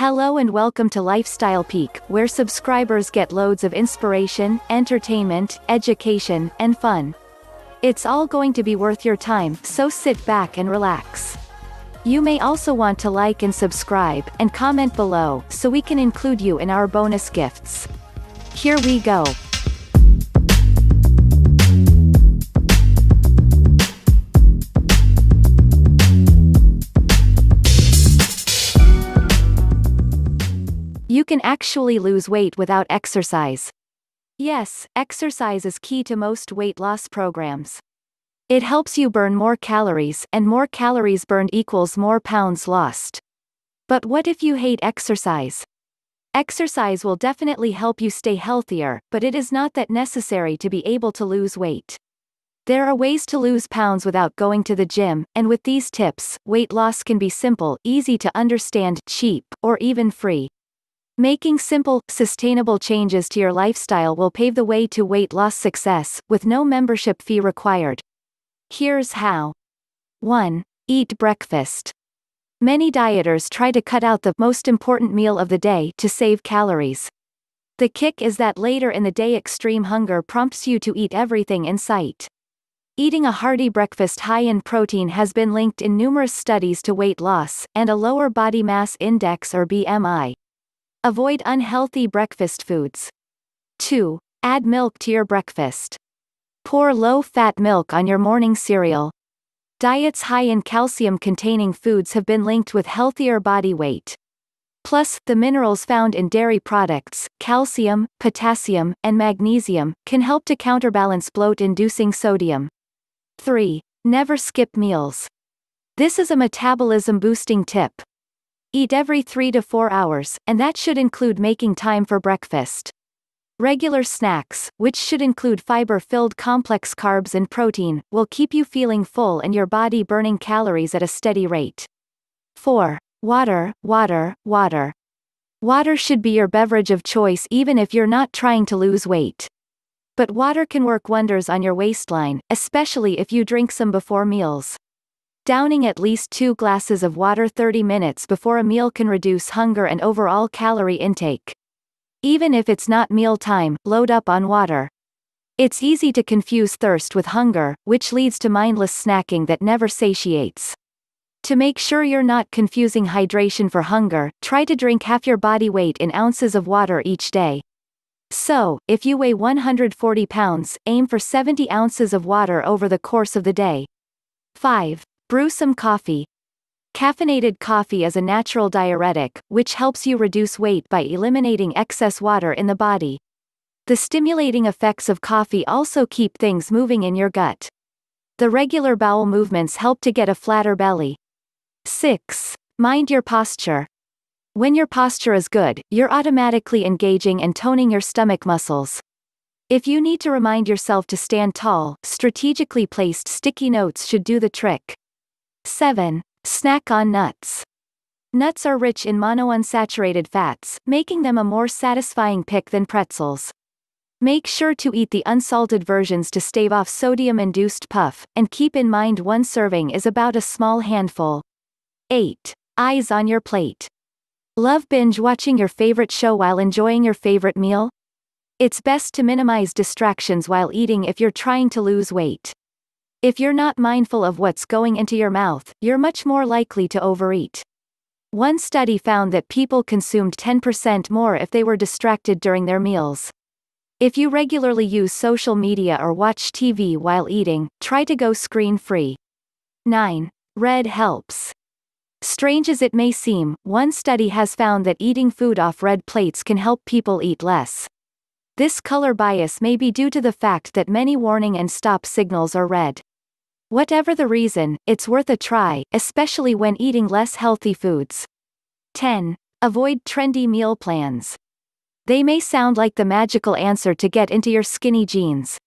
Hello and welcome to Lifestyle Peak, where subscribers get loads of inspiration, entertainment, education, and fun. It's all going to be worth your time, so sit back and relax. You may also want to like and subscribe, and comment below, so we can include you in our bonus gifts. Here we go. can actually lose weight without exercise. Yes, exercise is key to most weight loss programs. It helps you burn more calories, and more calories burned equals more pounds lost. But what if you hate exercise? Exercise will definitely help you stay healthier, but it is not that necessary to be able to lose weight. There are ways to lose pounds without going to the gym, and with these tips, weight loss can be simple, easy to understand, cheap, or even free. Making simple, sustainable changes to your lifestyle will pave the way to weight loss success, with no membership fee required. Here's how 1. Eat breakfast. Many dieters try to cut out the most important meal of the day to save calories. The kick is that later in the day, extreme hunger prompts you to eat everything in sight. Eating a hearty breakfast high in protein has been linked in numerous studies to weight loss and a lower body mass index or BMI. Avoid unhealthy breakfast foods. 2. Add milk to your breakfast. Pour low-fat milk on your morning cereal. Diets high in calcium-containing foods have been linked with healthier body weight. Plus, the minerals found in dairy products, calcium, potassium, and magnesium, can help to counterbalance bloat-inducing sodium. 3. Never skip meals. This is a metabolism-boosting tip. Eat every 3 to 4 hours, and that should include making time for breakfast. Regular snacks, which should include fiber-filled complex carbs and protein, will keep you feeling full and your body burning calories at a steady rate. 4. Water, water, water. Water should be your beverage of choice even if you're not trying to lose weight. But water can work wonders on your waistline, especially if you drink some before meals. Downing at least two glasses of water 30 minutes before a meal can reduce hunger and overall calorie intake. Even if it's not meal time, load up on water. It's easy to confuse thirst with hunger, which leads to mindless snacking that never satiates. To make sure you're not confusing hydration for hunger, try to drink half your body weight in ounces of water each day. So, if you weigh 140 pounds, aim for 70 ounces of water over the course of the day. 5. Brew some coffee. Caffeinated coffee is a natural diuretic, which helps you reduce weight by eliminating excess water in the body. The stimulating effects of coffee also keep things moving in your gut. The regular bowel movements help to get a flatter belly. 6. Mind your posture. When your posture is good, you're automatically engaging and toning your stomach muscles. If you need to remind yourself to stand tall, strategically placed sticky notes should do the trick. 7. Snack on nuts. Nuts are rich in monounsaturated fats, making them a more satisfying pick than pretzels. Make sure to eat the unsalted versions to stave off sodium induced puff, and keep in mind one serving is about a small handful. 8. Eyes on your plate. Love binge watching your favorite show while enjoying your favorite meal? It's best to minimize distractions while eating if you're trying to lose weight. If you're not mindful of what's going into your mouth, you're much more likely to overeat. One study found that people consumed 10% more if they were distracted during their meals. If you regularly use social media or watch TV while eating, try to go screen free. 9. Red helps. Strange as it may seem, one study has found that eating food off red plates can help people eat less. This color bias may be due to the fact that many warning and stop signals are red. Whatever the reason, it's worth a try, especially when eating less healthy foods. 10. Avoid trendy meal plans. They may sound like the magical answer to get into your skinny jeans.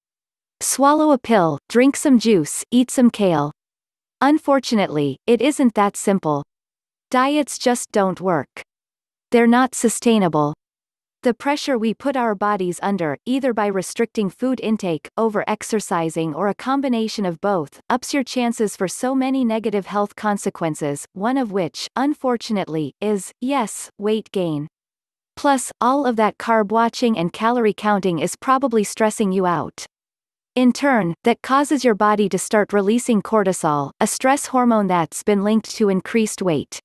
Swallow a pill, drink some juice, eat some kale. Unfortunately, it isn't that simple. Diets just don't work. They're not sustainable. The pressure we put our bodies under, either by restricting food intake, over-exercising or a combination of both, ups your chances for so many negative health consequences, one of which, unfortunately, is, yes, weight gain. Plus, all of that carb watching and calorie counting is probably stressing you out. In turn, that causes your body to start releasing cortisol, a stress hormone that's been linked to increased weight.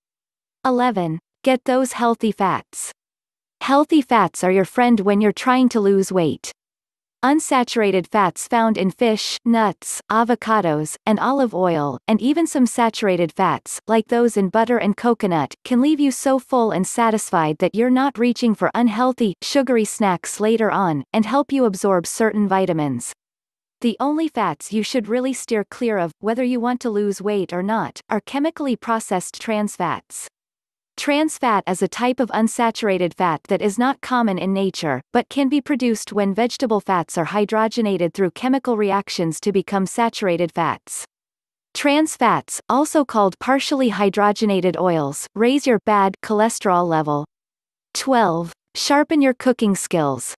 11. Get those healthy fats. Healthy fats are your friend when you're trying to lose weight. Unsaturated fats found in fish, nuts, avocados, and olive oil, and even some saturated fats, like those in butter and coconut, can leave you so full and satisfied that you're not reaching for unhealthy, sugary snacks later on, and help you absorb certain vitamins. The only fats you should really steer clear of, whether you want to lose weight or not, are chemically processed trans fats. Trans fat is a type of unsaturated fat that is not common in nature, but can be produced when vegetable fats are hydrogenated through chemical reactions to become saturated fats. Trans fats, also called partially hydrogenated oils, raise your bad cholesterol level. 12. Sharpen your cooking skills.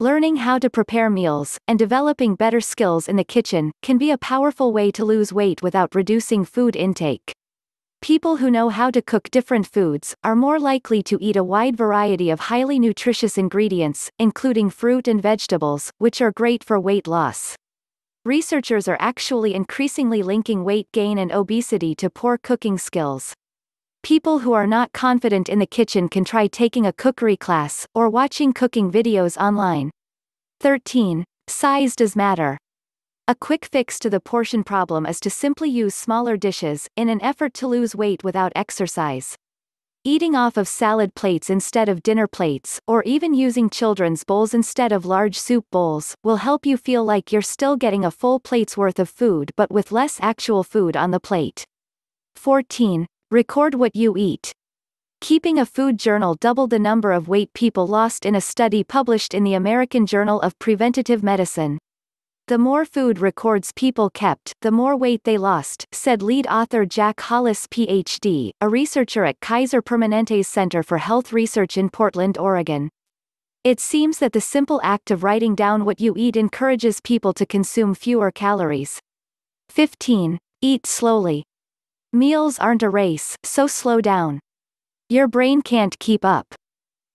Learning how to prepare meals, and developing better skills in the kitchen, can be a powerful way to lose weight without reducing food intake. People who know how to cook different foods are more likely to eat a wide variety of highly nutritious ingredients, including fruit and vegetables, which are great for weight loss. Researchers are actually increasingly linking weight gain and obesity to poor cooking skills. People who are not confident in the kitchen can try taking a cookery class or watching cooking videos online. 13. Size does matter. A quick fix to the portion problem is to simply use smaller dishes, in an effort to lose weight without exercise. Eating off of salad plates instead of dinner plates, or even using children's bowls instead of large soup bowls, will help you feel like you're still getting a full plate's worth of food but with less actual food on the plate. 14. Record what you eat. Keeping a food journal doubled the number of weight people lost in a study published in the American Journal of Preventative Medicine. The more food records people kept, the more weight they lost, said lead author Jack Hollis, PhD, a researcher at Kaiser Permanente's Center for Health Research in Portland, Oregon. It seems that the simple act of writing down what you eat encourages people to consume fewer calories. 15. Eat slowly. Meals aren't a race, so slow down. Your brain can't keep up.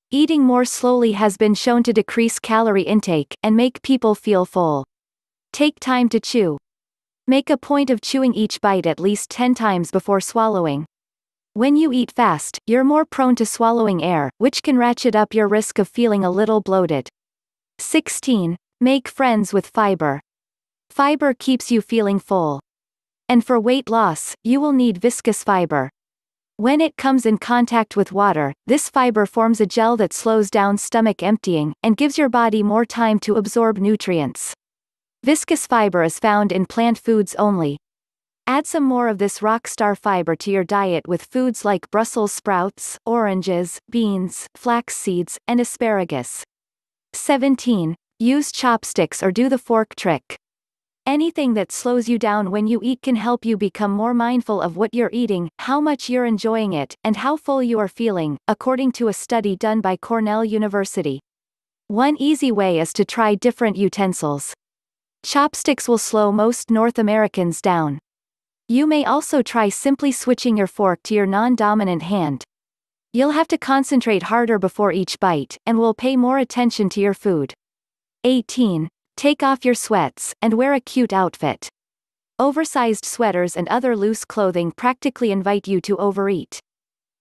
Eating more slowly has been shown to decrease calorie intake and make people feel full. Take time to chew. Make a point of chewing each bite at least 10 times before swallowing. When you eat fast, you're more prone to swallowing air, which can ratchet up your risk of feeling a little bloated. 16. Make friends with fiber. Fiber keeps you feeling full. And for weight loss, you will need viscous fiber. When it comes in contact with water, this fiber forms a gel that slows down stomach emptying and gives your body more time to absorb nutrients. Viscous fiber is found in plant foods only. Add some more of this rock star fiber to your diet with foods like Brussels sprouts, oranges, beans, flax seeds, and asparagus. 17. Use chopsticks or do the fork trick. Anything that slows you down when you eat can help you become more mindful of what you're eating, how much you're enjoying it, and how full you are feeling, according to a study done by Cornell University. One easy way is to try different utensils. Chopsticks will slow most North Americans down. You may also try simply switching your fork to your non-dominant hand. You'll have to concentrate harder before each bite, and will pay more attention to your food. 18. Take off your sweats, and wear a cute outfit. Oversized sweaters and other loose clothing practically invite you to overeat.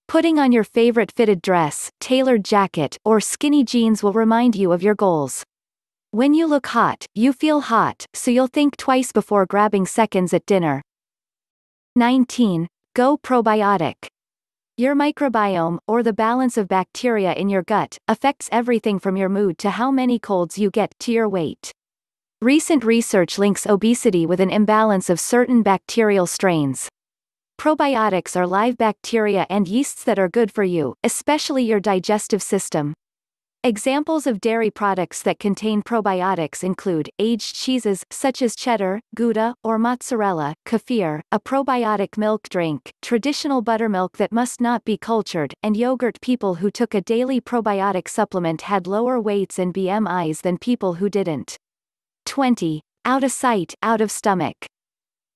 Putting on your favorite fitted dress, tailored jacket, or skinny jeans will remind you of your goals. When you look hot, you feel hot, so you'll think twice before grabbing seconds at dinner. 19. Go probiotic. Your microbiome, or the balance of bacteria in your gut, affects everything from your mood to how many colds you get to your weight. Recent research links obesity with an imbalance of certain bacterial strains. Probiotics are live bacteria and yeasts that are good for you, especially your digestive system. Examples of dairy products that contain probiotics include aged cheeses such as cheddar, gouda, or mozzarella, kefir, a probiotic milk drink, traditional buttermilk that must not be cultured, and yogurt. People who took a daily probiotic supplement had lower weights and BMIs than people who didn't. 20. Out of sight, out of stomach.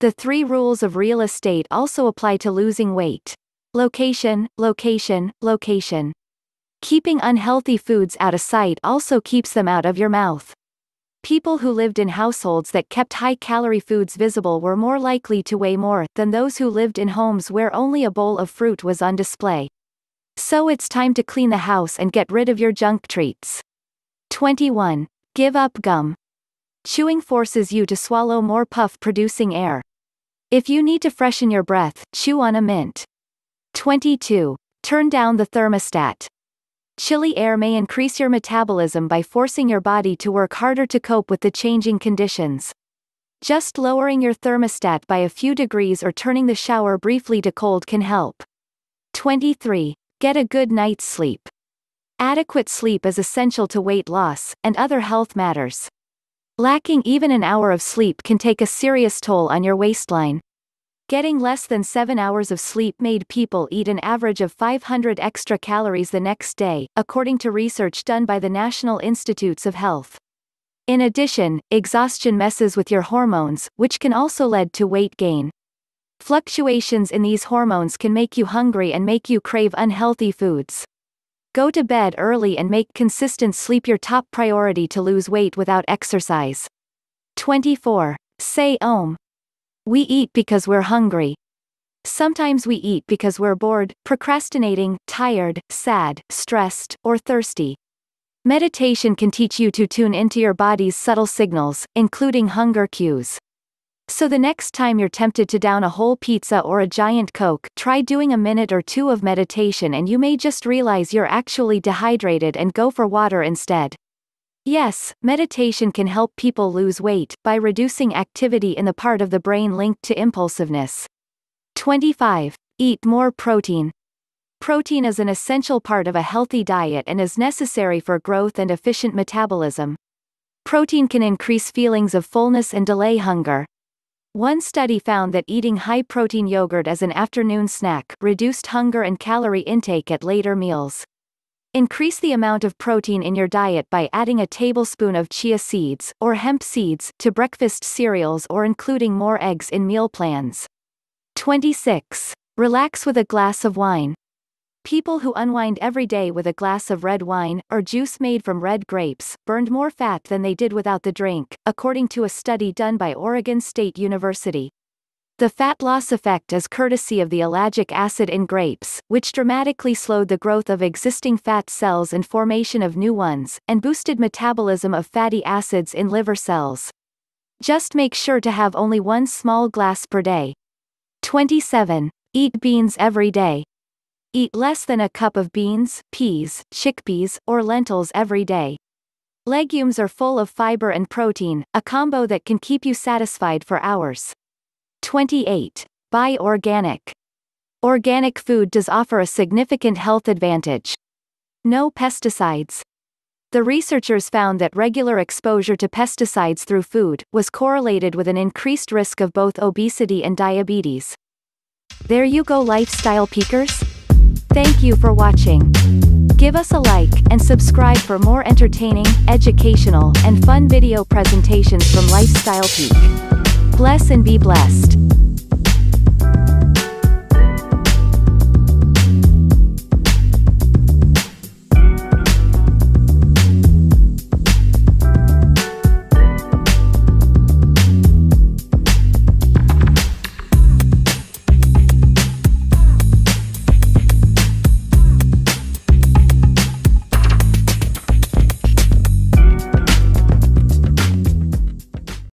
The three rules of real estate also apply to losing weight. Location, location, location. Keeping unhealthy foods out of sight also keeps them out of your mouth. People who lived in households that kept high-calorie foods visible were more likely to weigh more than those who lived in homes where only a bowl of fruit was on display. So it's time to clean the house and get rid of your junk treats. 21. Give up gum. Chewing forces you to swallow more puff-producing air. If you need to freshen your breath, chew on a mint. 22. Turn down the thermostat. Chilly air may increase your metabolism by forcing your body to work harder to cope with the changing conditions. Just lowering your thermostat by a few degrees or turning the shower briefly to cold can help. 23. Get a good night's sleep. Adequate sleep is essential to weight loss and other health matters. Lacking even an hour of sleep can take a serious toll on your waistline. Getting less than 7 hours of sleep made people eat an average of 500 extra calories the next day, according to research done by the National Institutes of Health. In addition, exhaustion messes with your hormones, which can also lead to weight gain. Fluctuations in these hormones can make you hungry and make you crave unhealthy foods. Go to bed early and make consistent sleep your top priority to lose weight without exercise. 24. Say Om. We eat because we're hungry. Sometimes we eat because we're bored, procrastinating, tired, sad, stressed, or thirsty. Meditation can teach you to tune into your body's subtle signals, including hunger cues. So the next time you're tempted to down a whole pizza or a giant Coke, try doing a minute or two of meditation and you may just realize you're actually dehydrated and go for water instead. Yes, meditation can help people lose weight by reducing activity in the part of the brain linked to impulsiveness. 25. Eat more protein. Protein is an essential part of a healthy diet and is necessary for growth and efficient metabolism. Protein can increase feelings of fullness and delay hunger. One study found that eating high protein yogurt as an afternoon snack reduced hunger and calorie intake at later meals. Increase the amount of protein in your diet by adding a tablespoon of chia seeds or hemp seeds to breakfast cereals or including more eggs in meal plans. 26. Relax with a glass of wine. People who unwind every day with a glass of red wine, or juice made from red grapes, burned more fat than they did without the drink, according to a study done by Oregon State University. The fat loss effect is courtesy of the ellagic acid in grapes, which dramatically slowed the growth of existing fat cells and formation of new ones, and boosted metabolism of fatty acids in liver cells. Just make sure to have only one small glass per day. 27. Eat beans every day. Eat less than a cup of beans, peas, chickpeas, or lentils every day. Legumes are full of fiber and protein, a combo that can keep you satisfied for hours. 28. Buy organic. Organic food does offer a significant health advantage. No pesticides. The researchers found that regular exposure to pesticides through food was correlated with an increased risk of both obesity and diabetes. There you go, lifestyle peakers. Thank you for watching. Give us a like and subscribe for more entertaining, educational, and fun video presentations from Lifestyle Peak. Bless and be blessed.